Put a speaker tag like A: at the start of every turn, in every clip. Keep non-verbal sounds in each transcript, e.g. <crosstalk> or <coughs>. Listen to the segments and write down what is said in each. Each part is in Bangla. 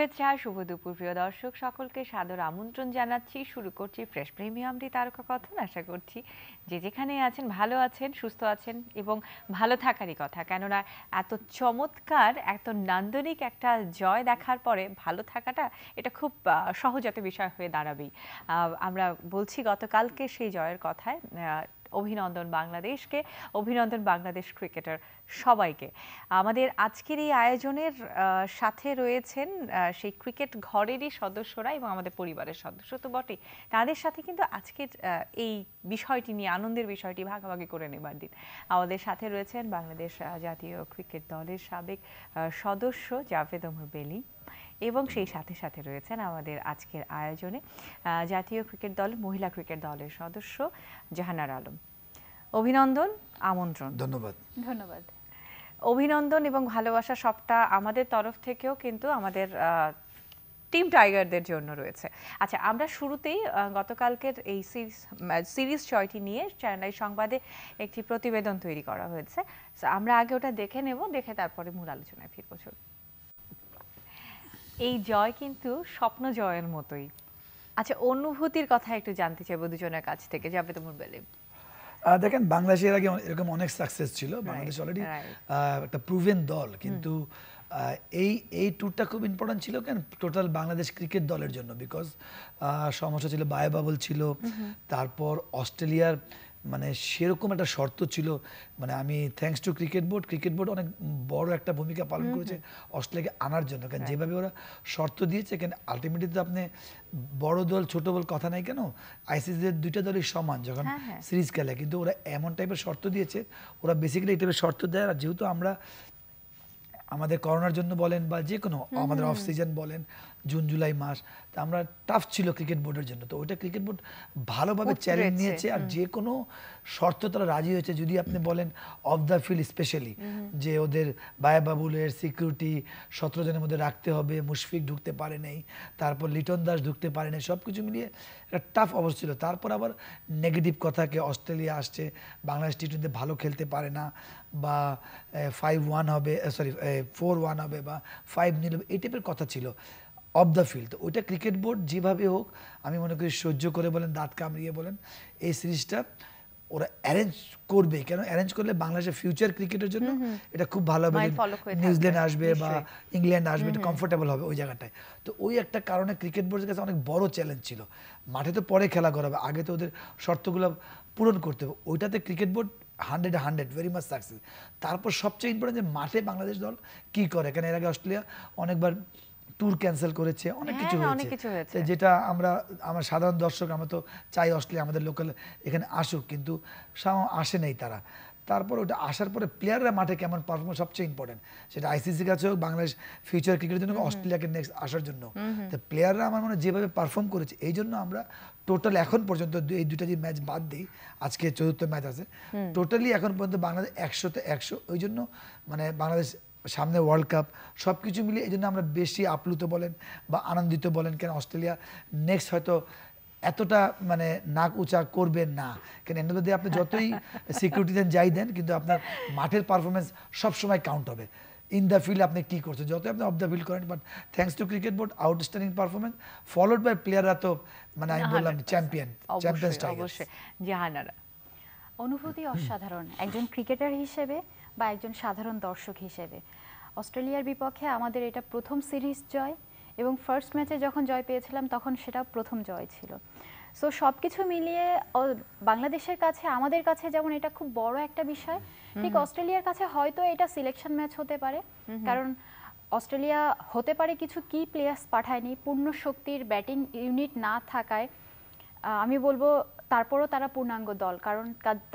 A: শুভেচ্ছা শুভ দুপুর প্রিয় দর্শক সকলকে সাদর আমন্ত্রণ জানাচ্ছি শুরু করছি ফ্রেশ প্রিমিয়ামটি তারকা কথন আশা করছি যে যেখানে আছেন ভালো আছেন সুস্থ আছেন এবং ভালো থাকারই কথা কেননা এত চমৎকার এত নান্দনিক একটা জয় দেখার পরে ভালো থাকাটা এটা খুব সহজাত বিষয় হয়ে দাঁড়াবেই আমরা বলছি গতকালকে সেই জয়ের কথায় অভিনন্দন বাংলাদেশকে অভিনন্দন বাংলাদেশ ক্রিকেটার সবাইকে আমাদের আজকের এই আয়োজনের সাথে রয়েছেন সেই ক্রিকেট ঘরেরই সদস্যরা এবং আমাদের পরিবারের সদস্য তো বটেই তাদের সাথে কিন্তু আজকের এই বিষয়টি নিয়ে আনন্দের বিষয়টি ভাগাভাগি করে নেবার দিন আমাদের সাথে রয়েছেন বাংলাদেশ জাতীয় ক্রিকেট দলের সাবেক সদস্য জাভেদ ওমর বেলি এবং সেই সাথে সাথে রয়েছেন আমাদের আজকের আয়োজনে জাতীয় ক্রিকেট দল মহিলা ক্রিকেট দলের সদস্য জাহানার আলম অভিনন্দন আমন্ত্রণ ধন্যবাদ ধন্যবাদ অভিনন্দন এবং ভালোবাসা সবটা আমাদের তরফ থেকেও কিন্তু আমাদের টিম টাইগারদের জন্য রয়েছে আচ্ছা আমরা শুরুতেই গতকালকের এই সিরিজ সিরিজ ছয়টি নিয়ে চেন্নাই সংবাদে একটি প্রতিবেদন তৈরি করা হয়েছে আমরা আগে ওটা দেখে নেব দেখে তারপরে মূল আলোচনায় ফিরব এই জয় কিন্তু স্বপ্ন জয়ের মতোই আচ্ছা অনুভূতির কথা একটু জানতে চাইবো দুজনের কাছ থেকে যাবে তো মুরবেলিম দেখেন
B: বাংলাদেশের আগে এরকম অনেক সাকসেস ছিল বাংলাদেশ অলরেডি একটা প্রুভেন দল কিন্তু এই এই ট্যুরটা খুব ইম্পর্টেন্ট ছিল কেন টোটাল বাংলাদেশ ক্রিকেট দলের জন্য বিকজ সমস্যা ছিল বায়ুবাবল ছিল তারপর অস্ট্রেলিয়ার মানে সেরকম একটা শর্ত ছিল মানে আমি thanks to cricket board cricket board অনেক বড় একটা ভূমিকা পালন করেছে অস্ট্রেলিয়াকে আনার জন্য কারণ যেভাবে ওরা শর্ত দিয়েছে কেন আলটিমেটলি তো আপনি বড় দল ছোট দল কথা নাই কেন আইসিসির দুইটা দলই সমান যখন হ্যাঁ, হ্যাঁ। সিরিজ খেলে কিন্তু ওরা এমন টাইপের শর্ত দিয়েছে ওরা বেসিক্যালি এই টাইপের শর্ত দেয় আর যেহেতু আমরা আমাদের করোনার জন্য বলেন বা যে কোনো আমাদের অফ সিজন বলেন জুন জুলাই মাস তা আমরা টাফ ছিল ক্রিকেট বোর্ডের জন্য তো ওইটা ক্রিকেট বোর্ড ভালোভাবে চ্যালেঞ্জ নিয়েছে আর যে কোনো শর্ত তারা রাজি হয়েছে যদি আপনি বলেন অফ দ্য ফিল্ড স্পেশালি যে ওদের বায়াবাবুলের সিকিউরিটি সতেরো জনের মধ্যে রাখতে হবে মুশফিক ঢুকতে পারে নেই তারপর লিটন দাস ঢুকতে পারে নেই সব কিছু মিলিয়ে একটা টাফ অবস্থা ছিল তারপর আবার নেগেটিভ কথাকে অস্ট্রেলিয়া আসছে বাংলাদেশ টি টোয়েন্টিতে ভালো খেলতে পারে না বা ফাইভ ওয়ান হবে সরি ফোর ওয়ান হবে বা ফাইভ নিল এই টাইপের কথা ছিল অফ দ্য ফিল্ড ওইটা ক্রিকেট বোর্ড যেভাবে হোক আমি মনে করি সহ্য করে বলেন দাঁত কামড়িয়ে বলেন এই সিরিজটা ওরা অ্যারেঞ্জ করবে কেন অ্যারেঞ্জ করলে বাংলাদেশের ফিউচার ক্রিকেটের জন্য এটা খুব ভালো হবে নিউজিল্যান্ড আসবে বা ইংল্যান্ড আসবে এটা কমফোর্টেবল হবে ওই জায়গাটায় তো ওই একটা কারণে ক্রিকেট বোর্ডের কাছে অনেক বড় চ্যালেঞ্জ ছিল মাঠে তো পরে খেলা করাবে আগে তো ওদের শর্তগুলো পূরণ করতে হবে ওইটাতে cricket board hundred hundred very much success তারপর সবচেয়ে ইম্পর্টেন্ট যে মাঠে বাংলাদেশ দল কি করে কেন এর আগে অস্ট্রেলিয়া অনেকবার ট্যুর ক্যান্সেল করেছে অনেক হ্যাঁ, কিছু হ্যাঁ, হয়েছে যেটা আমরা আমার সাধারণ দর্শক আমরা তো চাই অস্ট্রেলিয়া আমাদের লোকাল এখানে আসুক কিন্তু আসে নেই তারা তারপর ওটা আসার পরে প্লেয়াররা মাঠে কেমন পারফর্ম সবচেয়ে ইম্পর্টেন্ট সেটা আইসিসির কাছে হোক বাংলাদেশ ফিউচার ক্রিকেটের জন্য অস্ট্রেলিয়াকে নেক্সট আসার জন্য তো প্লেয়াররা আমার মনে যেভাবে পারফর্ম করেছে এই জন্য আমরা টোটাল এখন পর্যন্ত এই দুটা যে ম্যাচ বাদ দিই আজকে চতুর্থ ম্যাচ আছে টোটালি এখন পর্যন্ত বাংলাদেশ একশোতে একশো ওই জন্য মানে বাংলাদেশ সামনে ওয়ার্ল্ড কাপ সব কিছু মিলিয়ে এই জন্য আমরা বেশি আপ্লুত বলেন বা আনন্দিত বলেন কেন অস্ট্রেলিয়া নেক্সট হয়তো এতটা মানে নাক উঁচা করবেন না কেন এন্ড দিয়ে আপনি যতই সিকিউরিটি <laughs> দেন যাই দেন কিন্তু আপনার মাঠের পারফরমেন্স সবসময় কাউন্ট হবে ইন দ্য ফিল্ড আপনি কী করছেন যতই আপনি অফ দ্য ফিল্ড করেন but thanks to cricket board outstanding performance followed by প্লেয়াররা তো মানে আমি বললাম চ্যাম্পিয়ন চ্যাম্পিয়ন অবশ্যই
A: জাহানারা অনুভূতি
C: অসাধারণ একজন ক্রিকেটার হিসেবে বা একজন সাধারণ দর্শক হিসেবে অস্ট্রেলিয়ার বিপক্ষে আমাদের এটা প্রথম সিরিজ জয় এবং ফার্স্ট ম্যাচে যখন জয় পেয়েছিলাম তখন সেটা প্রথম জয় ছিল সো সব কিছু মিলিয়ে বাংলাদেশের কাছে আমাদের কাছে যেমন এটা খুব বড় একটা বিষয় ঠিক অস্ট্রেলিয়ার কাছে হয়তো এটা সিলেকশন ম্যাচ হতে পারে কারণ অস্ট্রেলিয়া হতে পারে কিছু কি প্লেয়ার্স পাঠায়নি পূর্ণ শক্তির ব্যাটিং ইউনিট না থাকায় আমি বলবো তারপরও তারা পূর্ণাঙ্গ দল কারণ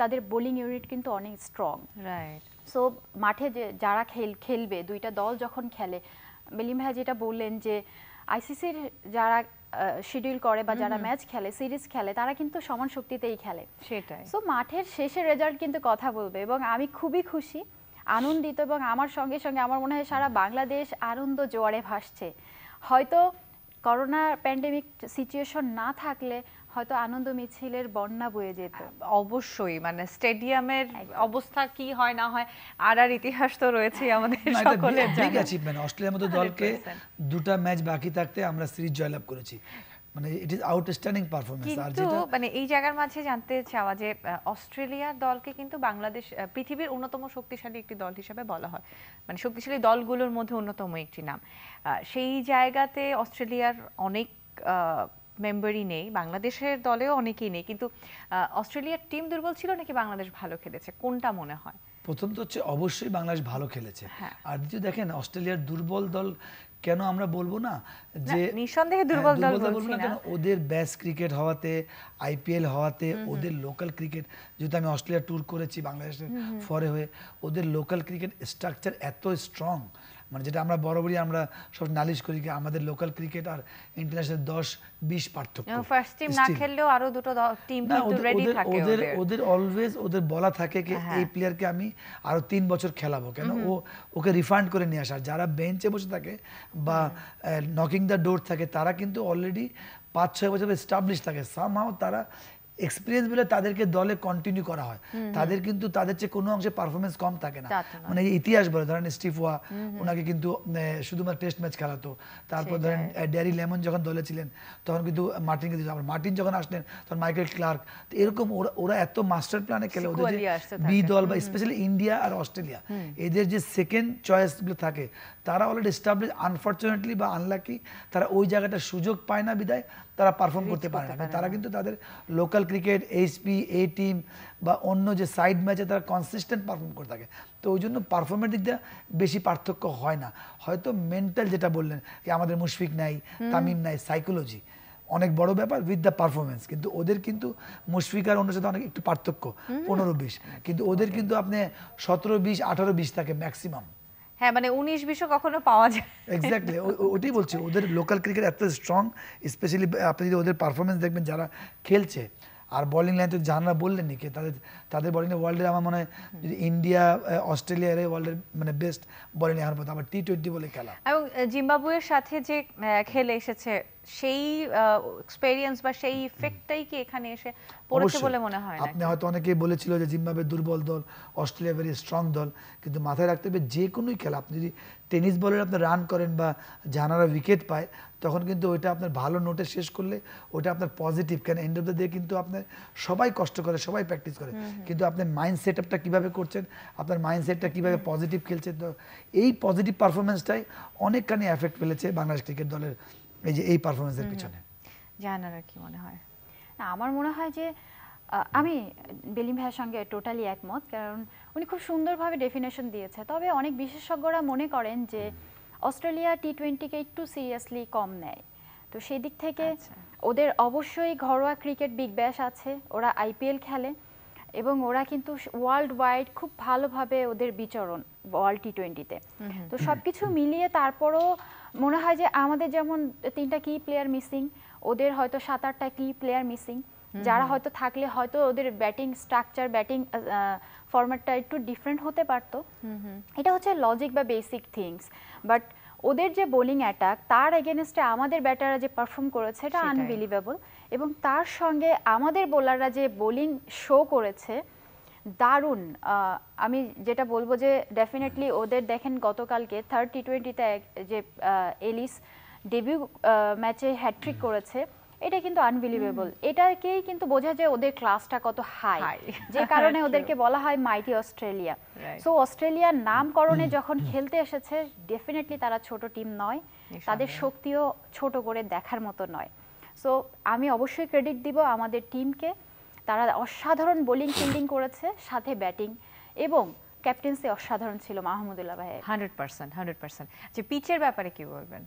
C: তাদের বোলিং ইউনিট কিন্তু অনেক স্ট্রং রাইট সো মাঠে যে যারা খেল খেলবে দুইটা দল যখন খেলে মেলিম ভাই যেটা বললেন যে আইসিসির যারা শিডিউল করে বা যারা ম্যাচ খেলে সিরিজ খেলে তারা কিন্তু সমান শক্তিতেই খেলে সেটাই সো মাঠের শেষে রেজাল্ট কিন্তু কথা বলবে এবং আমি খুবই খুশি আনন্দিত এবং আমার সঙ্গে সঙ্গে আমার মনে হয় সারা বাংলাদেশ আনন্দ জোয়ারে ভাসছে হয়তো করোনা প্যান্ডেমিক সিচুয়েশন
A: না থাকলে হয়তো আনন্দ মিছিলের বন্যা বয়ে যেত অবশ্যই মানে স্টেডিয়ামের অবস্থা কি হয় না হয় আর আর ইতিহাস তো রয়েছে আমাদের সকলের আছে
B: মানে অস্ট্রেলিয়ার মতো দলকে দুটো ম্যাচ বাকি থাকতে আমরা সিরিজ জয়লাভ করেছি মানে ইট ইজ আউটস্ট্যান্ডিং পারফরম্যান্স আর যেটা
A: মানে এই জায়গার মাঝে জানতে চাওয়া যে অস্ট্রেলিয়ার দলকে কিন্তু বাংলাদেশ পৃথিবীর অন্যতম শক্তিশালী একটি দল হিসেবে বলা হয় মানে শক্তিশালী দলগুলোর মধ্যে অন্যতম একটি নাম সেই জায়গাতে অস্ট্রেলিয়ার অনেক মেম্বারই নেই বাংলাদেশের দলেও অনেকেই নেই কিন্তু অস্ট্রেলিয়ার টিম দুর্বল ছিল নাকি বাংলাদেশ ভালো খেলেছে কোনটা মনে হয়
B: প্রথম তো হচ্ছে অবশ্যই বাংলাদেশ ভালো খেলেছে হ্যাঁ। আর দ্বিতীয় দেখেন অস্ট্রেলিয়ার দুর্বল দল কেন আমরা বলবো না যে নিঃসন্দেহে হ্যাঁ, দুর্বল দল বলবো না কেন ওদের ব্যাস ক্রিকেট হওয়াতে আইপিএল হওয়াতে ওদের লোকাল ক্রিকেট যেহেতু আমি অস্ট্রেলিয়া ট্যুর করেছি বাংলাদেশের ফরে হয়ে ওদের লোকাল ক্রিকেট স্ট্রাকচার এত স্ট্রং মানে যেটা আমরা বরাবরই আমরা সব নালিশ করি কি আমাদের লোকাল ক্রিকেট আর ইন্টারন্যাশনাল 10 20 পার্থক্য ফার্স্ট টিম না
A: খেললেও আরো দুটো টিম কিন্তু রেডি থাকে ওদের
B: ওদের অলওয়েজ ওদের বলা থাকে যে হ্যাঁ। এই প্লেয়ারকে আমি আরো 3 বছর খেলাবো কেন ও ওকে রিফান্ড করে নিয়ে আসার যারা বেঞ্চে বসে থাকে বা নকিং দা ডোর থাকে তারা কিন্তু অলরেডি পাঁচ ছয় বছর এস্টাবলিশ থাকে সামহাও তারা এক্সপিরিয়েন্স বলে তাদেরকে দলে কন্টিনিউ করা হয় তাদের কিন্তু তাদের চেয়ে কোনো অংশে পারফরমেন্স কম থাকে না মানে ইতিহাস বলে ধরেন স্টিফ ওয়া ওনাকে কিন্তু শুধুমাত্র টেস্ট ম্যাচ খেলাতো তারপর ধরেন ড্যারি লেমন যখন দলে ছিলেন তখন কিন্তু মার্টিনকে দিত মার্টিন যখন আসলেন তখন মাইকেল ক্লার্ক এরকম ওরা ওরা এত মাস্টার প্ল্যানে খেলে ওদের যে বি দল বা স্পেশালি ইন্ডিয়া আর অস্ট্রেলিয়া এদের যে সেকেন্ড চয়েসগুলো থাকে তারা অলরেডি এস্টাবলিশ আনফর্চুনেটলি বা আনলাকি তারা ওই জায়গাটা সুযোগ পায় না বিদায় তারা পারফর্ম করতে পারে না তারা কিন্তু তাদের local cricket HP A team বা অন্য যে সাইড ম্যাচে তারা কনসিস্টেন্ট পারফর্ম করে থাকে তো ওই জন্য পারফর্মের দিক দিয়ে বেশি পার্থক্য হয় না হয়তো মেন্টাল যেটা বললেন যে আমাদের মুশফিক নাই তামিম নাই সাইকোলজি অনেক বড় ব্যাপার উইথ দ্য পারফরমেন্স কিন্তু ওদের কিন্তু মুশফিক আর অন্য সাথে অনেক একটু পার্থক্য পনেরো বিশ কিন্তু ওদের কিন্তু আপনি সতেরো বিশ আঠারো বিশ থাকে ম্যাক্সিমাম
A: হ্যাঁ মানে উনিশ বিশ্ব কখনো পাওয়া যায় এক্স্যাক্টলি
B: ওটাই বলছি ওদের লোকাল ক্রিকেট এত স্ট্রং স্পেশালি আপনি যদি ওদের পারফরমেন্স দেখবেন যারা খেলছে আর বলিং লাইন তো জানরা বললেন নিকে তাদের তাদের বলিংয়ে ওয়ার্ল্ডের আমার মনে হয় ইন্ডিয়া অস্ট্রেলিয়া এর ওয়ার্ল্ডের মানে বেস্ট বলিং এখন পর্যন্ত আবার টি টোয়েন্টি বলে
A: খেলা এবং জিম্বাবুয়ের সাথে যে খেলে এসেছে সেই এক্সপেরিয়েন্স বা সেই ইফেক্টটাই কি এখানে এসে পড়েছে বলে মনে হয় আপনি
B: হয়তো অনেকেই বলেছিল যে জিম্বাবুয়ে দুর্বল দল অস্ট্রেলিয়া ভেরি স্ট্রং দল কিন্তু মাথায় রাখতে হবে যে কোনোই খেলা আপনি যদি টেনিস বলের আপনি রান করেন বা জানারা উইকেট পায় তখন কিন্তু ওইটা আপনার ভালো নোটে শেষ করলে ওইটা আপনার পজিটিভ কেন এন্ড অফ দ্য ডে কিন্তু আপনার সবাই কষ্ট করে সবাই প্র্যাকটিস করে কিন্তু আপনার মাইন্ড সেট আপটা কীভাবে করছেন আপনার মাইন্ড সেটটা কীভাবে পজিটিভ খেলছেন তো এই পজিটিভ পারফরমেন্সটাই অনেকখানি এফেক্ট ফেলেছে বাংলাদেশ ক্রিকেট দলের এই যে এই পারফরমেন্সের পিছনে
A: জানার
C: কি মনে হয় না আমার মনে হয় যে আমি বেলিম ভাইয়ের সঙ্গে টোটালি একমত কারণ উনি খুব সুন্দরভাবে ডেফিনেশন দিয়েছে তবে অনেক বিশেষজ্ঞরা মনে করেন যে অস্ট্রেলিয়া টি টোয়েন্টিকে একটু সিরিয়াসলি কম নেয় তো সেই দিক থেকে আচ্ছা। ওদের অবশ্যই ঘরোয়া ক্রিকেট বিগ ব্যাশ আছে ওরা আইপিএল খেলে এবং ওরা কিন্তু ওয়ার্ল্ড ওয়াইড খুব ভালোভাবে ওদের বিচরণ ওয়ার্ল্ড টি টোয়েন্টিতে তো সব কিছু মিলিয়ে তারপরও মনে হয় যে আমাদের যেমন তিনটা কি প্লেয়ার মিসিং ওদের হয়তো সাত আটটা কি প্লেয়ার মিসিং যারা হয়তো থাকলে হয়তো ওদের ব্যাটিং স্ট্রাকচার ব্যাটিং ফরম্যাটটা একটু ডিফারেন্ট হতে পারত এটা হচ্ছে লজিক বা বেসিক থিংস বাট ওদের যে বোলিং অ্যাটাক তার এগেনস্টে আমাদের ব্যাটাররা যে পারফর্ম করেছে এটা আনবিলিভেবল এবং তার সঙ্গে আমাদের বোলাররা যে বোলিং শো করেছে দারুণ আমি যেটা বলবো যে ডেফিনেটলি ওদের দেখেন গতকালকে থার্ড টি টোয়েন্টিতে যে এলিস ডেবিউ ম্যাচে হ্যাট্রিক করেছে এটা কিন্তু আনবিলিভেবল এটাকেই কিন্তু বোঝা যায় ওদের ক্লাসটা কত হাই <laughs> যে কারণে <laughs> ওদেরকে বলা হয় মাইটি অস্ট্রেলিয়া সো অস্ট্রেলিয়ার নামকরণে যখন খেলতে এসেছে ডেফিনেটলি তারা ছোট টিম নয় তাদের শক্তিও ছোট করে দেখার মতো নয় সো আমি অবশ্যই ক্রেডিট দিব আমাদের টিমকে তারা অসাধারণ বোলিং ফিল্ডিং করেছে সাথে ব্যাটিং এবং ক্যাপ্টেন্সি অসাধারণ ছিল মাহমুদুল্লাহ ভাই
A: হান্ড্রেড পার্সেন্ট হান্ড্রেড পার্সেন্ট আচ্ছা পিচের ব্যাপারে কি বলবেন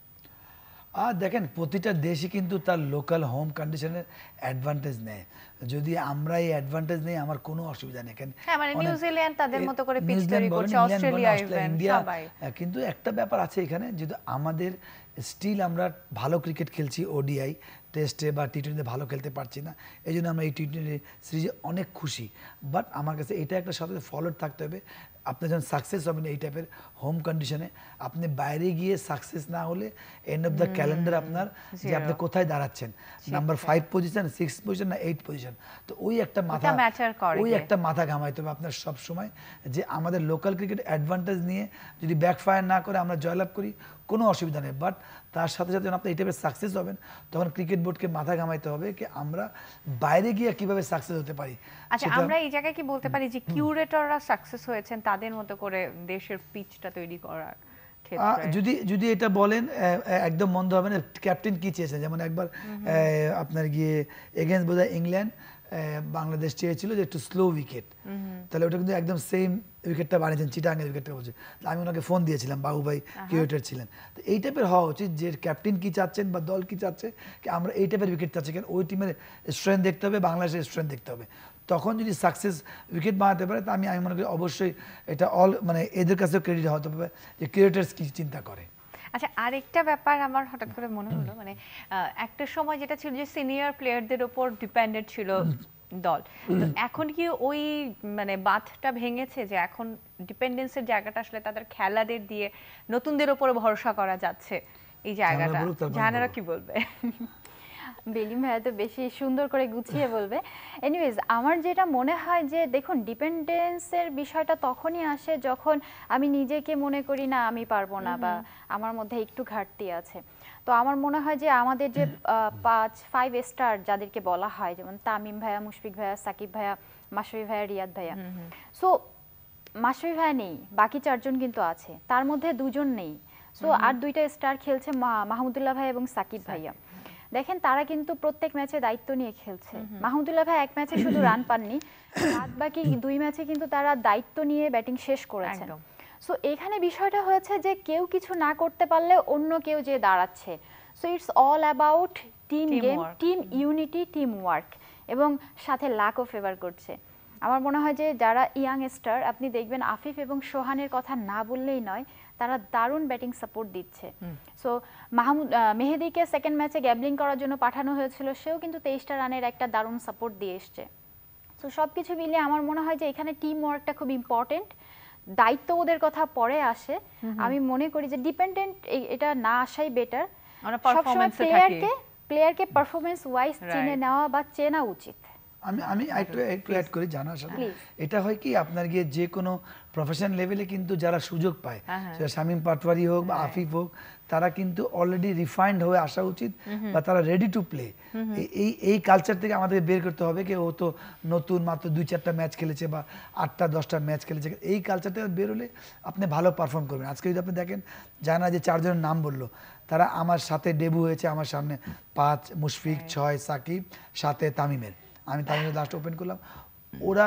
B: আর দেখেন প্রতিটা দেশই কিন্তু তার লোকাল হোম কন্ডিশনের অ্যাডভান্টেজ নেয় যদি আমরা এই অ্যাডভান্টেজ নেই আমার কোনো অসুবিধা নেই কেন নিউজিল্যান্ড
A: মানে তাদের মতো করে পিচ তৈরি করছে অস্ট্রেলিয়া ইন্ডিয়া
B: কিন্তু একটা ব্যাপার আছে এখানে যদি আমাদের স্টিল আমরা ভালো ক্রিকেট খেলছি ওডিআই টেস্টে বা টি টোয়েন্টিতে ভালো খেলতে পারছি না এই জন্য আমরা এই টি টোয়েন্টি সিরিজে অনেক খুশি বাট আমার কাছে এটা একটা সাথে ফলোড থাকতে হবে আপনি যখন সাকসেস হবেন এই টাইপের হোম কন্ডিশনে আপনি বাইরে গিয়ে সাকসেস না হলে এন্ড অফ দ্য ক্যালেন্ডার আপনার যে আপনি কোথায় দাঁড়াচ্ছেন number five position six position না এইট পজিশন তো ওই একটা মাথা ওই একটা মাথা ঘামাই তবে আপনার সব সময় যে আমাদের লোকাল ক্রিকেট অ্যাডভান্টেজ নিয়ে যদি ব্যাকফায়ার না করে আমরা জয়লাভ করি কোনো অসুবিধা নেই বাট তার সাথে সাথে যখন আপনি এই টাইপের সাকসেস হবেন তখন ক্রিকেট বোর্ডকে মাথা ঘামাইতে হবে কি আমরা বাইরে গিয়ে কিভাবে সাকসেস হতে পারি আচ্ছা আমরা
A: এই জায়গায় কি বলতে পারি যে কিউরেটররা সাকসেস হয়েছেন তাদের মতো করে দেশের পিচটা তৈরি করার যদি
B: যদি এটা বলেন একদম মন্দ হবে না ক্যাপ্টেন কি চেয়েছে যেমন একবার আপনার গিয়ে এগেন্স বোধ ইংল্যান্ড বাংলাদেশ চেয়েছিল যে একটু স্লো উইকেট তাহলে ওটা কিন্তু একদম সেম উইকেটটা বানিয়েছেন চিটাঙ্গের উইকেটটা বলছে আমি ওনাকে ফোন দিয়েছিলাম বাবু ভাই ক্রিকেটার ছিলেন তো এই টাইপের হওয়া উচিত যে ক্যাপ্টেন কি চাচ্ছেন বা দল কি চাচ্ছে কি আমরা এই টাইপের উইকেট চাচ্ছি কেন ওই টিমের স্ট্রেন্থ দেখতে হবে বাংলাদেশের স্ট্রেন্থ দেখতে হবে তখন যদি সাকসেস উইকেট বানাতে পারে তা আমি আমি মনে করি অবশ্যই এটা অল মানে এদের কাছেও ক্রেডিট হতে হবে যে ক্রিকেটার্স কি চিন্তা করে
A: আচ্ছা আরেকটা ব্যাপার আমার হঠাৎ করে মনে হলো মানে একটা সময় যেটা ছিল যে সিনিয়র প্লেয়ারদের ওপর ডিপেন্ডেন্ট ছিল দল এখন কি ওই মানে বাঁধটা ভেঙেছে যে এখন ডিপেন্ডেন্সের জায়গাটা আসলে তাদের খেলাদের দিয়ে নতুনদের উপর ভরসা করা যাচ্ছে এই জায়গাটা জাহানারা কি বলবে বেলিম ভাইয়া তো
C: বেশি সুন্দর করে গুছিয়ে বলবে এনিওয়েজ আমার যেটা মনে হয় যে দেখুন ডিপেন্ডেন্সের বিষয়টা তখনই আসে যখন আমি নিজেকে মনে করি না আমি পারবো না বা আমার মধ্যে একটু ঘাটতি আছে তো আমার মনে হয় যে আমাদের যে পাঁচ ফাইভ স্টার যাদেরকে বলা হয় যেমন তামিম ভাইয়া মুশফিক ভাইয়া সাকিব ভাইয়া মাসুরি ভাইয়া রিয়াদ ভাইয়া সো মাসুরি ভাইয়া নেই বাকি চারজন কিন্তু আছে তার মধ্যে দুজন নেই সো আর দুইটা স্টার খেলছে মাহমুদুল্লাহ ভাই এবং সাকিব ভাইয়া দেখেন তারা কিন্তু প্রত্যেক ম্যাচে দায়িত্ব নিয়ে খেলছে মাহমুদুল্লাহ ভাই এক ম্যাচে শুধু রান পাননি বাদ বাকি দুই ম্যাচে কিন্তু তারা দায়িত্ব নিয়ে ব্যাটিং শেষ করেছে সো এখানে বিষয়টা হয়েছে যে কেউ কিছু না করতে পারলে অন্য কেউ যে দাঁড়াচ্ছে so it's all about team game team unity team work এবং সাথে লাকও ফেভার করছে আমার মনে হয় যে যারা ইয়াং স্টার আপনি দেখবেন আফিফ এবং সোহানের কথা না বললেই নয় তারা দারুণ ব্যাটিং সাপোর্ট দিচ্ছে সো মাহমুদ মেহেদিকে সেকেন্ড ম্যাচে গ্যাবলিং করার জন্য পাঠানো হয়েছিল সেও কিন্তু তেইশটা রানের একটা দারুণ সাপোর্ট দিয়ে এসছে সো সব কিছু মিলিয়ে আমার মনে হয় যে এখানে টিম ওয়ার্কটা খুব ইম্পর্টেন্ট দায়িত্ব ওদের কথা পরে আসে আমি মনে করি যে ডিপেন্ডেন্ট এটা না আসাই বেটার
A: সবসময় প্লেয়ারকে
C: প্লেয়ারকে পারফরমেন্স ওয়াইজ চিনে নেওয়া বা চেনা উচিত আমি আমি একটু একটু
B: অ্যাড করি জানার সাথে এটা হয় কি আপনার গিয়ে যে কোনো প্রফেশন লেভেলে কিন্তু যারা সুযোগ পায় হ্যাঁ, হ্যাঁ। সেটা শামীম পাটওয়ারি হোক বা হ্যাঁ। আফিফ হোক তারা কিন্তু অলরেডি রিফাইন্ড হয়ে আসা উচিত বা তারা রেডি টু প্লে এই এই কালচার থেকে আমাদের বের করতে হবে কি ও তো নতুন মাত্র দুই চারটা ম্যাচ খেলেছে বা আটটা দশটা ম্যাচ খেলেছে এই কালচার থেকে হলে আপনি ভালো পারফর্ম করবেন আজকে যদি আপনি দেখেন জানা যে চারজনের নাম বললো তারা আমার সাথে ডেবু হয়েছে আমার সামনে পাঁচ মুশফিক ছয় সাকিব সাথে তামিমের আমি তার জন্য লাস্ট ওপেন করলাম ওরা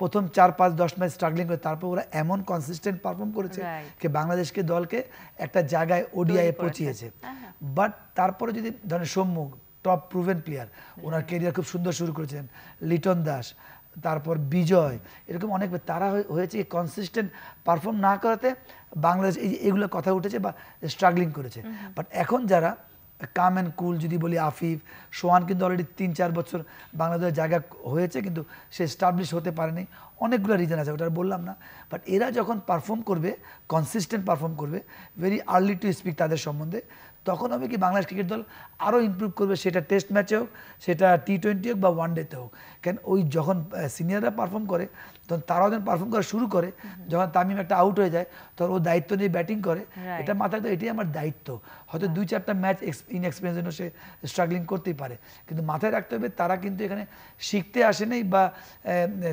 B: প্রথম চার পাঁচ দশ ম্যাচ স্ট্রাগলিং করে তারপর ওরা এমন কনসিস্টেন্ট পারফর্ম করেছে যে বাংলাদেশকে দলকে একটা জায়গায় ওডিআই পৌঁছিয়েছে বাট হ্যাঁ, হ্যাঁ। তারপরে যদি ধরেন সম্মুখ টপ প্রুভেন প্লেয়ার ওনার কেরিয়ার খুব সুন্দর শুরু করেছেন লিটন দাস তারপর বিজয় এরকম অনেক তারা হয়েছে কনসিস্টেন্ট পারফর্ম না করাতে বাংলাদেশ এগুলো কথা উঠেছে বা স্ট্রাগলিং করেছে বাট এখন যারা কাম অ্যান্ড কুল যদি বলি আফিফ সোহান কিন্তু অলরেডি তিন চার বছর বাংলাদেশের জায়গা হয়েছে কিন্তু সে স্টাবলিশ হতে পারেনি অনেকগুলো রিজন আছে ওটা বললাম না বাট এরা যখন পারফর্ম করবে কনসিস্টেন্ট পারফর্ম করবে ভেরি আর্লি টু স্পিক তাদের সম্বন্ধে তখন হবে কি বাংলাদেশ ক্রিকেট দল আরও ইম্প্রুভ করবে সেটা টেস্ট ম্যাচে হোক সেটা টি টোয়েন্টি হোক বা ওয়ান ডেতে হোক কেন ওই যখন সিনিয়ররা পারফর্ম করে তখন তারাও যখন পারফর্ম করা শুরু করে যখন তামিম একটা আউট হয়ে যায় তখন ও দায়িত্ব নিয়ে ব্যাটিং করে এটা মাথায় তো এটাই আমার দায়িত্ব হয়তো হ্যাঁ। দুই চারটা ম্যাচ ইনএক্সপিরিয়েন্স জন্য সে স্ট্রাগলিং করতেই পারে কিন্তু মাথায় রাখতে হবে তারা কিন্তু এখানে শিখতে আসেনি বা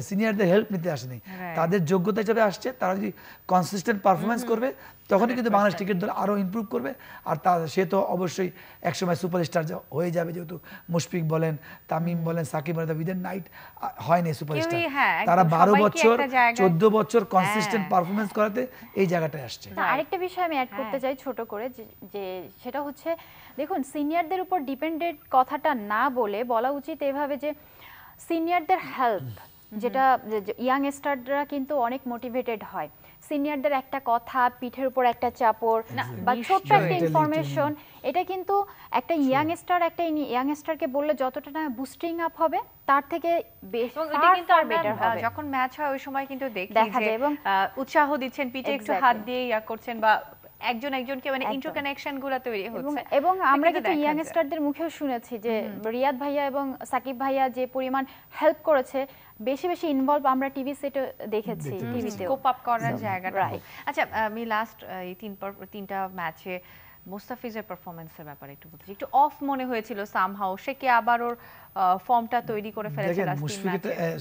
B: সিনিয়রদের হেল্প নিতে আসেনি তাদের যোগ্যতা হিসাবে আসছে তারা যদি কনসিস্টেন্ট পারফরমেন্স করবে তখনই কিন্তু বাংলাদেশ ক্রিকেট দল আরও ইম্প্রুভ করবে আর তা সে তো অবশ্যই একসময় সুপারস্টার হয়ে যাবে যেহেতু মুশফিক বলেন তামিম বলেন সাকিব বলেন উইদেন নাইট হয়নি সুপারস্টার
A: তারা বারো বছর
C: চোদ্দ
B: বছর কনসিস্টেন্ট হ্যাঁ। পারফরমেন্স করাতে এই জায়গাটায় আসছে
C: আরেকটা বিষয় আমি অ্যাড করতে হ্যাঁ। চাই ছোট করে যে সেটা হচ্ছে দেখুন সিনিয়রদের উপর ডিপেন্ডেড কথাটা না বলে বলা উচিত এভাবে যে সিনিয়রদের হেল্প যেটা ইয়াং স্টাররা কিন্তু অনেক মোটিভেটেড হয় সিনিয়রদের একটা কথা পিঠের উপর একটা চাপড় বা ছোট্ট একটা ইনফরমেশন এটা কিন্তু একটা স্টার একটা স্টারকে বললে যতটা
A: না বুস্টিং আপ হবে তার থেকে বেশ কিন্তু বেটার যখন ম্যাচ হয় ওই সময় কিন্তু দেখি যে উৎসাহ দিচ্ছেন পিঠে একটু হাত দিয়ে ইয়া করছেন বা একজন একজনকে মানে ইন্টারকানেকশন গুলো তৈরি হচ্ছে এবং আমরা কিন্তু
C: স্টারদের মুখেও শুনেছি যে রিয়াদ ভাইয়া এবং সাকিব ভাইয়া যে পরিমাণ হেল্প করেছে বেশি বেশি ইনভলভ আমরা টিভি সেটে দেখেছি টিভিতে কোপ
A: আপ করার জায়গাটা আচ্ছা আমি লাস্ট এই তিন তিনটা ম্যাচে মুস্তাফিজের পারফরম্যান্সের ব্যাপারে একটু বলতে একটু অফ মনে হয়েছিল সামহাও সে কি আবার ওর ফর্মটা তৈরি করে ফেলেছে লাস্ট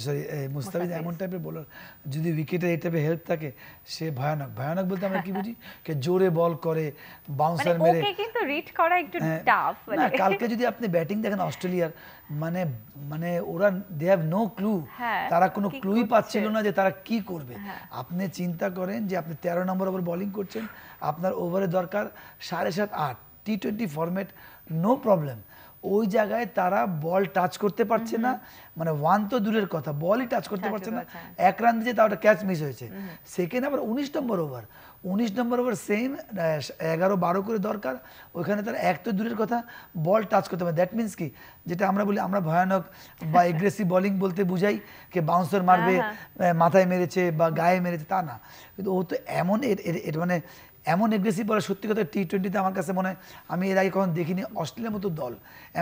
B: সরি মুস্তাফিজ এমন টাইপের বোলার যদি উইকেটে এই টাইপের হেল্প থাকে সে ভয়ানক ভয়ানক বলতে আমরা কি বুঝি <laughs> কে জোরে বল করে বাউন্সার মানে মেরে ওকে
A: কিন্তু রিড করা একটু টাফ হ্যাঁ। মানে। কালকে
B: যদি আপনি ব্যাটিং দেখেন অস্ট্রেলিয়ার মানে মানে ওরা দে হ্যাভ নো ক্লু তারা কোনো ক্লুই পাচ্ছিল না যে তারা কি করবে হ্যাঁ। আপনি চিন্তা করেন যে আপনি তেরো নম্বর ওভার বোলিং করছেন আপনার ওভারে দরকার সাড়ে সাত আট T twenty format no problem ওই জায়গায় তারা বল টাচ করতে পারছে না মানে ওয়ান তো দূরের কথা বলই টাচ করতে পারছে না এক রান দিয়ে তাও ওটা ক্যাচ মিস হয়েছে সেকেন্ড আবার উনিশ নম্বর ওভার উনিশ নম্বর ওভার সেম এগারো বারো করে দরকার ওইখানে তারা এক তো দূরের কথা বল টাচ করতে পারে দ্যাট মিনস কি যেটা আমরা বলি আমরা ভয়ানক বা এগ্রেসিভ <laughs> বলিং বলতে বুঝাই কে বাউন্সার হ্যাঁ, মারবে হ্যাঁ। মাথায় মেরেছে বা গায়ে মেরেছে তা না কিন্তু ও তো এমন এর মানে এমন এগ্রেসিভ বলে সত্যি কথা টি টোয়েন্টিতে আমার কাছে মনে হয় আমি এর আগে কখন দেখিনি অস্ট্রেলিয়ার মতো দল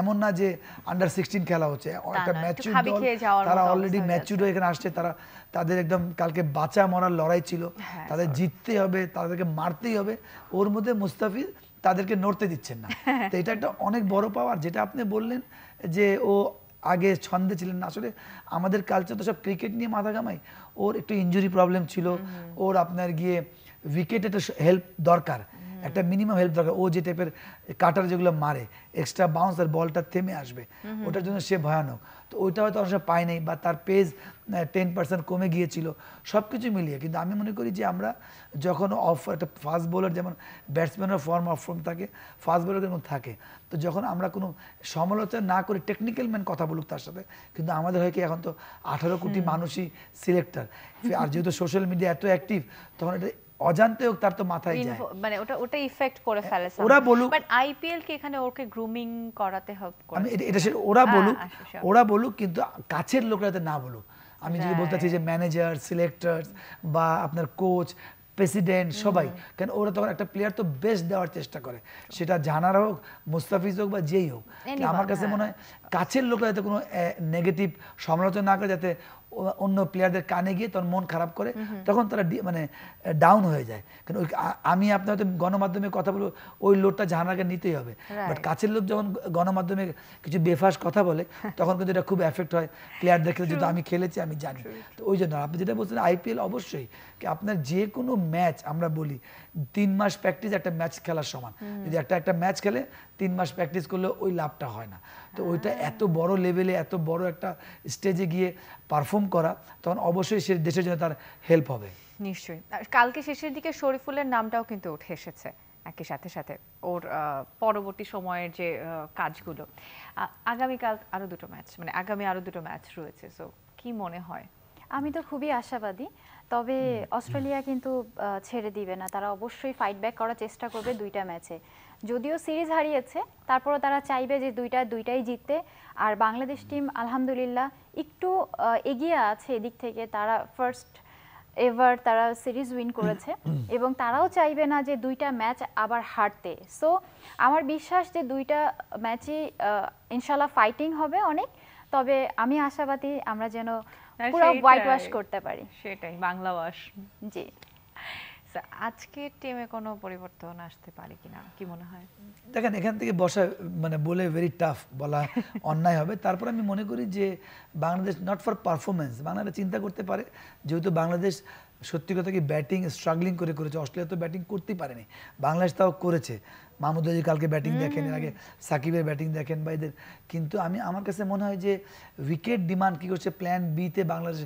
B: এমন না যে আন্ডার সিক্সটিন খেলা হচ্ছে একটা ম্যাচিউর দল তারা অলরেডি ম্যাচুর হয়ে এখানে আসছে তারা তাদের একদম কালকে বাঁচা মরার লড়াই ছিল হ্যাঁ, তাদের জিততে হবে তাদেরকে মারতেই হবে ওর মধ্যে মুস্তাফিজ তাদেরকে নড়তে দিচ্ছেন না হ্যাঁ। তো এটা একটা অনেক বড় পাওয়ার যেটা আপনি বললেন যে ও আগে ছন্দে ছিলেন না আসলে আমাদের কালচার তো সব ক্রিকেট নিয়ে মাথা ঘামাই ওর একটু ইঞ্জুরি প্রবলেম ছিল ওর আপনার গিয়ে উইকেট একটা হেল্প দরকার একটা মিনিমাম হেল্প দরকার ও যে টাইপের কাটার যেগুলো মারে এক্সট্রা বাউন্স আর বলটা থেমে আসবে ওটার জন্য সে ভয়ানক তো ওইটা হয়তো অনেক পায় নাই বা তার পেজ টেন পার্সেন্ট কমে গিয়েছিল সব কিছু মিলিয়ে কিন্তু আমি মনে করি যে আমরা যখন অফ একটা ফাস্ট বোলার যেমন ব্যাটসম্যানের ফর্ম অফ ফর্ম থাকে ফাস্ট বোলার যেমন থাকে তো যখন আমরা কোনো সমালোচনা না করে টেকনিক্যাল ম্যান কথা বলুক তার সাথে কিন্তু আমাদের হয় কি এখন তো আঠারো কোটি মানুষই সিলেক্টার আর যেহেতু সোশ্যাল মিডিয়া এত অ্যাক্টিভ তখন এটা তার তো মাথায় যায়
A: মানে ওটা ওটা ইফেক্ট করে ফেলে ওরা বলুক বাট আইপিএল এখানে ওকে গ্রুমিং করাতে হবে আমি এটা ওরা বলুক আচ্ছা, ওরা
B: বলুক কিন্তু কাছের লোকরা যাতে না বলুক আমি যদি বলতে চাই যে ম্যানেজার সিলেক্টর্স বা আপনার কোচ প্রেসিডেন্ট সবাই কেন ওরা তখন একটা প্লেয়ার তো বেস্ট দেওয়ার চেষ্টা করে সেটা জানার হোক মুস্তাফিজ হোক বা যেই হোক আমার কাছে হ্যাঁ। মনে হয় কাছের লোকরা যাতে কোনো নেগেটিভ সমালোচনা না করে যাতে অন্য প্লেয়ারদের কানে গিয়ে তখন মন খারাপ করে তখন তারা মানে ডাউন হয়ে যায় কারণ ওই আমি আপনার হয়তো গণমাধ্যমে কথা বলবো ওই লোডটা জাহানাকে নিতেই হবে বাট কাছের লোক যখন গণমাধ্যমে কিছু বেফাস কথা বলে <laughs> তখন কিন্তু এটা খুব এফেক্ট হয় প্লেয়ারদের ক্ষেত্রে যেহেতু আমি খেলেছি আমি জানি তো ওই জন্য আপনি যেটা বলছেন আইপিএল অবশ্যই কি আপনার যে কোনো ম্যাচ আমরা বলি তিন মাস প্র্যাকটিস একটা ম্যাচ খেলার সমান যদি একটা একটা ম্যাচ খেলে তিন মাস প্র্যাকটিস করলে ওই লাভটা হয় না তো ওইটা এত বড় লেভেলে এত বড় একটা স্টেজে গিয়ে পারফর্ম করা তখন অবশ্যই সে দেশের জন্য তার হেল্প হবে
A: নিশ্চয়ই কালকে শেষের দিকে শরীফুলের নামটাও কিন্তু উঠে এসেছে একই সাথে সাথে ওর পরবর্তী সময়ের যে কাজগুলো আগামীকাল আরও দুটো ম্যাচ মানে আগামী আরও দুটো ম্যাচ রয়েছে সো কি মনে হয় আমি তো খুবই আশাবাদী
C: তবে অস্ট্রেলিয়া কিন্তু ছেড়ে দিবে না তারা অবশ্যই ফাইট ব্যাক করার চেষ্টা করবে দুইটা ম্যাচে যদিও সিরিজ হারিয়েছে তারপরও তারা চাইবে যে দুইটা দুইটাই জিততে আর বাংলাদেশ টিম আলহামদুলিল্লাহ একটু এগিয়ে আছে এদিক থেকে তারা ফার্স্ট এভার তারা সিরিজ উইন করেছে এবং তারাও চাইবে না যে দুইটা ম্যাচ আবার হারতে সো আমার বিশ্বাস যে দুইটা ম্যাচই ইনশাল্লাহ ফাইটিং হবে অনেক তবে আমি আশাবাদী আমরা যেন পুরো হোয়াইট ওয়াশ করতে
A: পারি সেটাই বাংলা ওয়াশ জি আজকে টিমে কোনো পরিবর্তন আসতে পারে কিনা কি মনে হয়
B: দেখেন এখান থেকে বসা মানে বলে ভেরি টাফ বলা <laughs> অন্যায় হবে তারপর আমি মনে করি যে Bangladesh not for performance Bangladesh চিন্তা করতে পারে যেহেতু বাংলাদেশ সত্যি কথা কি ব্যাটিং স্ট্রাগলিং করে করেছে অস্ট্রেলিয়া তো ব্যাটিং করতেই পারেনি বাংলাদেশ তাও করেছে মাহমুদ আজি কালকে ব্যাটিং দেখেন আগে সাকিবের ব্যাটিং দেখেন বা এদের কিন্তু আমি আমার কাছে মনে হয় যে উইকেট ডিমান্ড কী করছে প্ল্যান বিতে বাংলাদেশ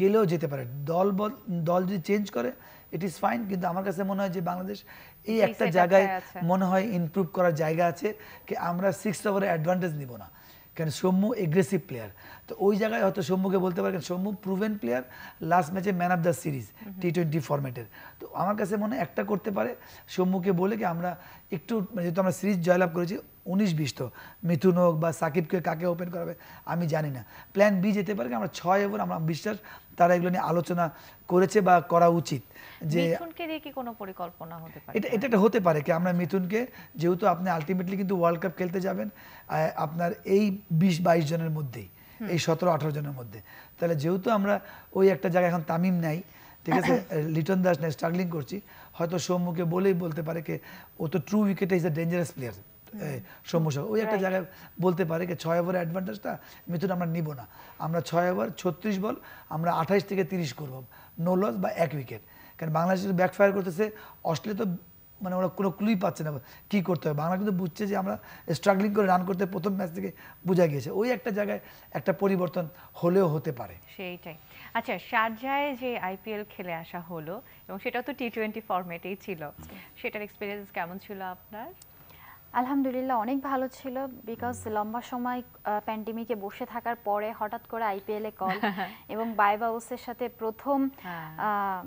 B: গেলেও যেতে পারে দল বল দল যদি চেঞ্জ করে ইট ইজ ফাইন কিন্তু আমার কাছে মনে হয় যে বাংলাদেশ এই একটা জায়গায় মনে হয় ইমপ্রুভ করার জায়গা আছে কি আমরা সিক্স ওভারে অ্যাডভান্টেজ নিব না কারণ সৌম্য এগ্রেসিভ প্লেয়ার তো ওই জায়গায় হয়তো সৌম্যকে বলতে পারেন সৌম্য প্রুভেন প্লেয়ার লাস্ট ম্যাচে man of the series T twenty ফর্ম্যাটের তো আমার কাছে মনে একটা করতে পারে সৌম্যকে বলে কি আমরা একটু মানে যেহেতু আমরা সিরিজ জয়লাভ করেছি উনিশ বিশ তো মিথুন হোক বা সাকিবকে কাকে ওপেন করাবে আমি জানি না প্ল্যান বি যেতে পারে আমরা ছয় ওভার আমরা বিশ্বাস তারা এগুলো নিয়ে আলোচনা করেছে বা করা উচিত যে
A: কোনো পরিকল্পনা হতে পারে এটা
B: এটা হতে পারে কি আমরা মিথুনকে যেহেতু আপনি আলটিমেটলি কিন্তু ওয়ার্ল্ড কাপ খেলতে যাবেন আপনার এই বিশ বাইশ জনের মধ্যেই এই সতেরো আঠারো জনের মধ্যে তাহলে যেহেতু আমরা ওই একটা জায়গায় এখন তামিম নাই ঠিক আছে <coughs> লিটন দাস নাই স্ট্রাগলিং করছি হয়তো সৌম্যকে বলেই বলতে পারে কে ও তো ট্রু উইকেটে ইজ এ ডেঞ্জারাস প্লেয়ার সমস্যা ওই একটা জায়গায় বলতে পারে যে ছয় ওভার অ্যাডভান্টেজটা মিথুন আমরা নিব না আমরা ছয় ওভার ছত্রিশ বল আমরা আঠাশ থেকে তিরিশ করব নো লস বা এক উইকেট কারণ বাংলাদেশ ব্যাকফায়ার করতেছে অস্ট্রেলিয়া তো মানে ওরা কোনো ক্লুই পাচ্ছে না কী করতে হবে বাংলা কিন্তু বুঝছে যে আমরা স্ট্রাগলিং করে রান করতে প্রথম ম্যাচ থেকে বোঝা গিয়েছে ওই একটা জায়গায় একটা পরিবর্তন হলেও হতে পারে
A: সেইটাই আচ্ছা শারজায় যে আইপিএল খেলে আসা হলো এবং সেটা তো টি টোয়েন্টি ফর্মেটেই ছিল সেটার এক্সপিরিয়েন্স কেমন ছিল আপনার
C: আলহামদুলিল্লাহ অনেক ভালো ছিল বিকজ লম্বা সময় প্যান্ডেমিকে বসে থাকার পরে হঠাৎ করে আইপিএল এ কল <laughs> এবং বাইবা ওসের সাথে প্রথম হ্যাঁ।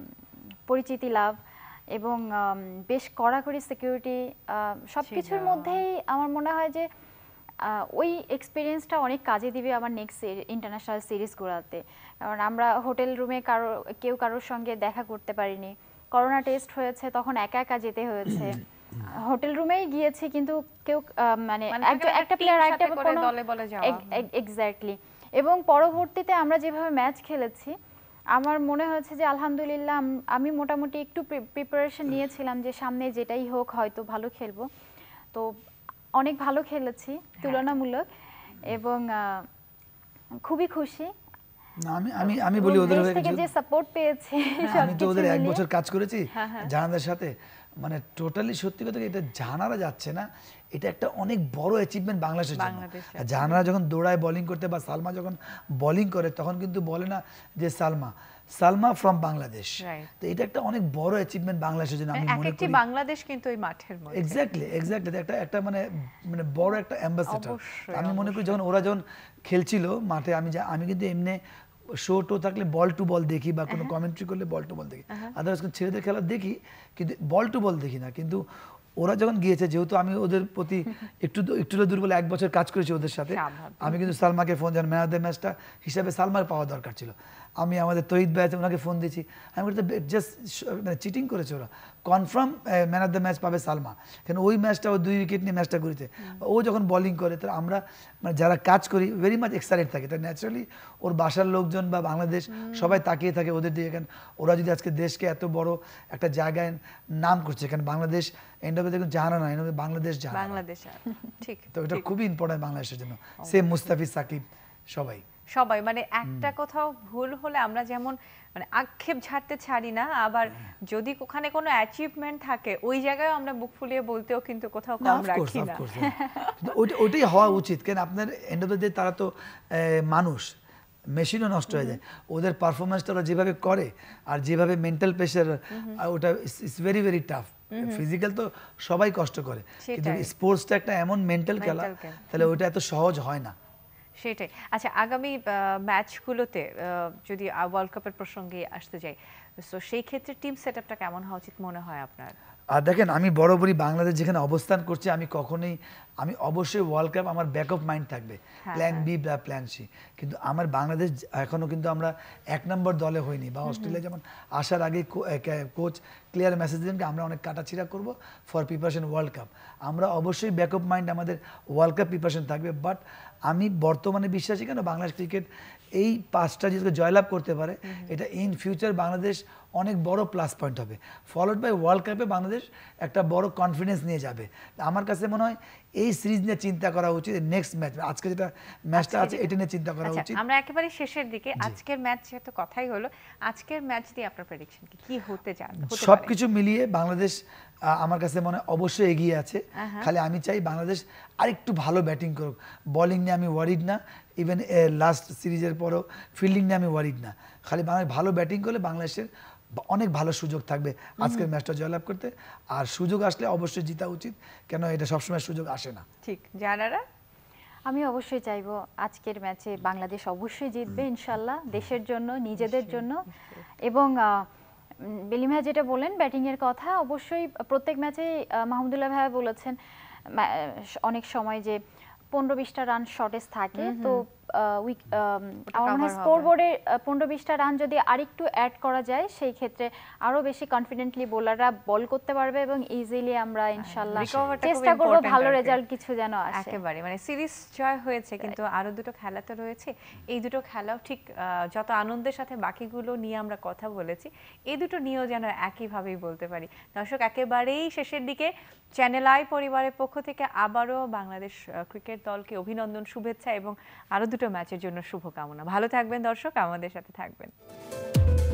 C: পরিচিতি লাভ এবং বেশ কড়াকড়ি সিকিউরিটি সব কিছুর মধ্যেই আমার মনে হয় যে ওই এক্সপিরিয়েন্সটা অনেক কাজে দিবে আমার নেক্সট ইন্টারন্যাশনাল সিরিজ সিরিজগুলোতে কারণ আমরা হোটেল রুমে কারো কেউ কারোর সঙ্গে দেখা করতে পারিনি করোনা টেস্ট হয়েছে তখন একা একা যেতে হয়েছে <clears throat> হোটেল রুমেই গিয়েছে কিন্তু কেউ মানে, মানে একটা প্লেয়ার একটা দলে বলে যাওয়া এক্স্যাক্টলি এবং পরবর্তীতে আমরা যেভাবে ম্যাচ খেলেছি আমার মনে হয়েছে যে আলহামদুলিল্লাহ আমি মোটামুটি একটু প্রিপারেশন নিয়েছিলাম যে সামনে যেটাই হোক হয়তো ভালো খেলবো তো অনেক ভালো খেলেছি হ্যাঁ। তুলনামূলক এবং খুবই খুশি
B: আমি আমি আমি বলি ওদের যে
C: সাপোর্ট পেয়েছি হ্যাঁ, আমি তো ওদের এক বছর
B: কাজ করেছি হ্যাঁ, জাহানদের সাথে মানে টোটালি সত্যি কথা এটা জানারা যাচ্ছে না এটা একটা অনেক বড় অ্যাচিভমেন্ট বাংলাদেশের জন্য জানারা যখন দৌড়ায় বলিং করতে বা সালমা যখন বলিং করে তখন কিন্তু বলে না যে সালমা সালমা ফ্রম বাংলাদেশ তো এটা একটা অনেক বড় অ্যাচিভমেন্ট বাংলাদেশের জন্য আমি মানে মনে করি
A: বাংলাদেশ কিন্তু এই মাঠের মধ্যে
B: এক্স্যাক্টলি এক্স্যাক্টলি একটা একটা মানে মানে বড় একটা অ্যাম্বাসেডর আমি মনে করি যখন ওরা যখন খেলছিল মাঠে আমি আমি কিন্তু এমনি শো টো থাকলে বল টু বল দেখি বা কোনো কমেন্ট্রি হ্যাঁ। করলে বল টু বল দেখি আদারওয়াইজ হ্যাঁ। ছেলেদের খেলা দেখি কিন্তু বল টু বল দেখি না কিন্তু ওরা যখন গিয়েছে যেহেতু আমি ওদের প্রতি <laughs> একটু একটু দুর্বল এক বছর কাজ করেছি ওদের সাথে আমি কিন্তু সালমাকে ফোন জান ম্যান অফ দ্য ম্যাচটা হিসাবে সালমার পাওয়া দরকার ছিল আমি আমাদের তৈদ ব্যাচ ওনাকে ফোন দিয়েছি আমি বলি জাস্ট মানে চিটিং করেছে ওরা confirm man of the match পাবে সালমা কেন ওই ম্যাচটা ও দুই উইকেট নিয়ে ম্যাচটা ঘুরেছে ও যখন বলিং করে তাহলে আমরা মানে যারা কাজ করি ভেরি মাচ এক্সাইটেড থাকে তাই ন্যাচারালি ওর বাসার লোকজন বা বাংলাদেশ সবাই তাকিয়ে থাকে ওদের দিকে কেন ওরা যদি আজকে দেশকে এত বড় একটা জায়গায় নাম করছে কেন বাংলাদেশ এন্ড অফ দেখুন জানা না এন্ড বাংলাদেশ জানা
A: বাংলাদেশ হ্যাঁ, ঠিক তো এটা খুবই
B: ইম্পর্টেন্ট বাংলাদেশের জন্য সেম মুস্তাফিজ
A: সাকিব সবাই সবাই মানে একটা কোথাও ভুল হলে আমরা যেমন মানে আক্ষেপ ঝাড়তে ছাড়ি না আবার হ্যাঁ। যদি ওখানে কোনো অ্যাচিভমেন্ট থাকে ওই জায়গায় আমরা বুক ফুলিয়ে বলতেও কিন্তু কোথাও কম রাখি না হ্যাঁ।
B: ওইটাই হওয়া উচিত কেন আপনার এন্ড অফ দ্য ডে তারা তো মানুষ মেশিনও নষ্ট হয়ে যায় ওদের পারফরমেন্সটা ওরা যেভাবে করে আর যেভাবে মেন্টাল প্রেশার ওটা it's very very tough physical তো সবাই কষ্ট করে কিন্তু স্পোর্টসটা একটা এমন মেন্টাল খেলা তাহলে ওটা এত সহজ হয় না
A: সেটাই আচ্ছা আগামী ম্যাচগুলোতে যদি ওয়ার্ল্ড কাপের প্রসঙ্গে আসতে যাই সো সেই ক্ষেত্রে টিম সেট আপটা কেমন হওয়া উচিত মনে হয় আপনার
B: আর দেখেন আমি বরাবরই বাংলাদেশ যেখানে অবস্থান করছে আমি কখনোই আমি অবশ্যই ওয়ার্ল্ড কাপ আমার ব্যাকআপ মাইন্ড থাকবে প্ল্যান বি হ্যাঁ। বা প্ল্যান সি কিন্তু আমার বাংলাদেশ এখনও কিন্তু আমরা এক নম্বর দলে হইনি বা অস্ট্রেলিয়া যেমন আসার আগে কোচ ক্লিয়ার মেসেজ দিলেন আমরা অনেক কাটাছিড়া করব ফর প্রিপারেশন ওয়ার্ল্ড কাপ আমরা অবশ্যই ব্যাকআপ মাইন্ড আমাদের ওয়ার্ল্ড কাপ প্রিপারেশন থাকবে বাট আমি বর্তমানে বিশ্বাসী কেন বাংলাদেশ ক্রিকেট এই পাঁচটা যদি জয়লাভ করতে পারে এটা ইন ফিউচার বাংলাদেশ অনেক বড় প্লাস পয়েন্ট হবে ফলোড বাই ওয়ার্ল্ড কাপে বাংলাদেশ একটা বড় কনফিডেন্স নিয়ে যাবে আমার কাছে মনে হয় এই সিরিজ নিয়ে চিন্তা করা উচিত নেক্সট ম্যাচ আজকে যেটা ম্যাচটা আছে এটা নিয়ে চিন্তা করা আচ্ছা, উচিত আমরা
A: একেবারে শেষের দিকে আজকের ম্যাচ যেহেতু কথাই হলো আজকের ম্যাচ দিয়ে আপনার প্রেডিকশন কি কি হতে চান সবকিছু
B: মিলিয়ে বাংলাদেশ আমার কাছে মনে অবশ্যই এগিয়ে আছে খালি আমি চাই বাংলাদেশ আরেকটু ভালো ব্যাটিং করুক বলিং নিয়ে আমি ওয়ারিড না ইভেন লাস্ট সিরিজের পরও ফিল্ডিং নিয়ে আমি ওয়ারিড না খালি বাংলাদেশ ভালো ব্যাটিং করলে বাংলাদেশের অনেক ভালো সুযোগ থাকবে আজকের ম্যাচটা জয়লাভ করতে আর সুযোগ আসলে অবশ্যই জিতা উচিত কেন এটা সবসময় সুযোগ আসে না
C: ঠিক জানারা আমি অবশ্যই চাইব আজকের ম্যাচে বাংলাদেশ অবশ্যই জিতবে ইনশাল্লাহ দেশের জন্য নিজেদের জন্য এবং বেলিমা যেটা বলেন এর কথা অবশ্যই প্রত্যেক ম্যাচে মাহমুদুল্লাহ ভাই বলেছেন অনেক সময় যে পনেরো বিশটা রান শর্টেজ থাকে তো আমার মনে পনেরো বিশটা রান যদি আরেকটু অ্যাড করা যায় সেই ক্ষেত্রে বেশি কনফিডেন্টলি বোলাররা বল করতে পারবে এবং ইজিলি আমরা আচ্ছা। ইনশাল্লাহ চেষ্টা করব ভালো রেজাল্ট
A: কিছু যেন আসে একেবারে মানে সিরিজ জয় হয়েছে কিন্তু দুটো খেলা তো রয়েছে এই দুটো খেলাও ঠিক যত আনন্দের সাথে বাকিগুলো নিয়ে আমরা কথা বলেছি এই দুটো নিয়েও যেন একইভাবেই বলতে পারি দর্শক একেবারেই শেষের দিকে চ্যানেল আই পরিবারের পক্ষ থেকে আবারও বাংলাদেশ ক্রিকেট দলকে অভিনন্দন শুভেচ্ছা এবং আরো দুটো দুটো ম্যাচের জন্য শুভকামনা ভালো থাকবেন দর্শক আমাদের সাথে থাকবেন